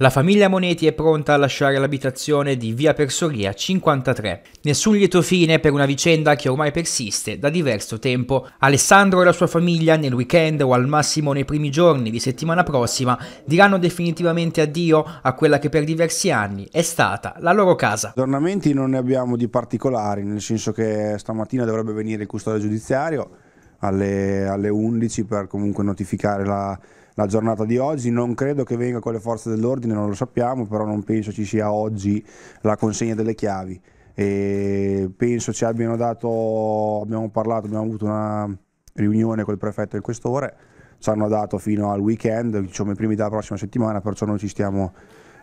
La famiglia Moneti è pronta a lasciare l'abitazione di via Persoria 53. Nessun lieto fine per una vicenda che ormai persiste da diverso tempo. Alessandro e la sua famiglia nel weekend o al massimo nei primi giorni di settimana prossima diranno definitivamente addio a quella che per diversi anni è stata la loro casa. Aggiornamenti non ne abbiamo di particolari, nel senso che stamattina dovrebbe venire il custode giudiziario alle, alle 11 per comunque notificare la, la giornata di oggi. Non credo che venga con le forze dell'ordine, non lo sappiamo, però non penso ci sia oggi la consegna delle chiavi. E penso ci abbiano dato, abbiamo parlato, abbiamo avuto una riunione col prefetto e il questore, ci hanno dato fino al weekend, diciamo i primi della prossima settimana, perciò noi ci stiamo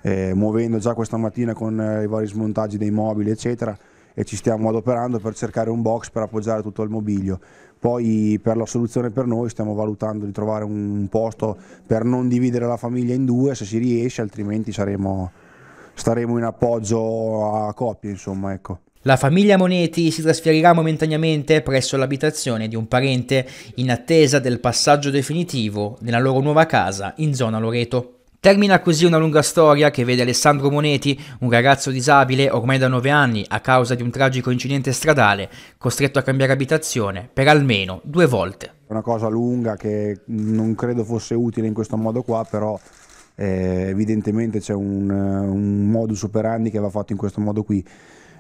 eh, muovendo già questa mattina con eh, i vari smontaggi dei mobili, eccetera e ci stiamo adoperando per cercare un box per appoggiare tutto il mobilio. Poi per la soluzione per noi stiamo valutando di trovare un posto per non dividere la famiglia in due se si riesce, altrimenti saremo, staremo in appoggio a coppie, insomma, ecco. La famiglia Moneti si trasferirà momentaneamente presso l'abitazione di un parente in attesa del passaggio definitivo nella loro nuova casa in zona Loreto. Termina così una lunga storia che vede Alessandro Moneti, un ragazzo disabile ormai da 9 anni a causa di un tragico incidente stradale, costretto a cambiare abitazione per almeno due volte. Una cosa lunga che non credo fosse utile in questo modo qua, però eh, evidentemente c'è un, un modus operandi che va fatto in questo modo qui.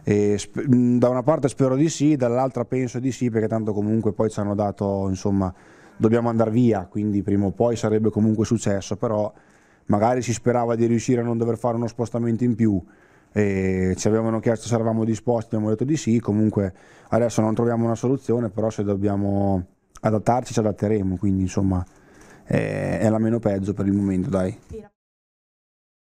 E mm, da una parte spero di sì, dall'altra penso di sì, perché tanto comunque poi ci hanno dato, insomma, dobbiamo andare via, quindi prima o poi sarebbe comunque successo, però magari si sperava di riuscire a non dover fare uno spostamento in più, e ci avevano chiesto se eravamo disposti, abbiamo detto di sì, comunque adesso non troviamo una soluzione, però se dobbiamo adattarci ci adatteremo, quindi insomma è, eh, è la meno peggio per il momento, dai.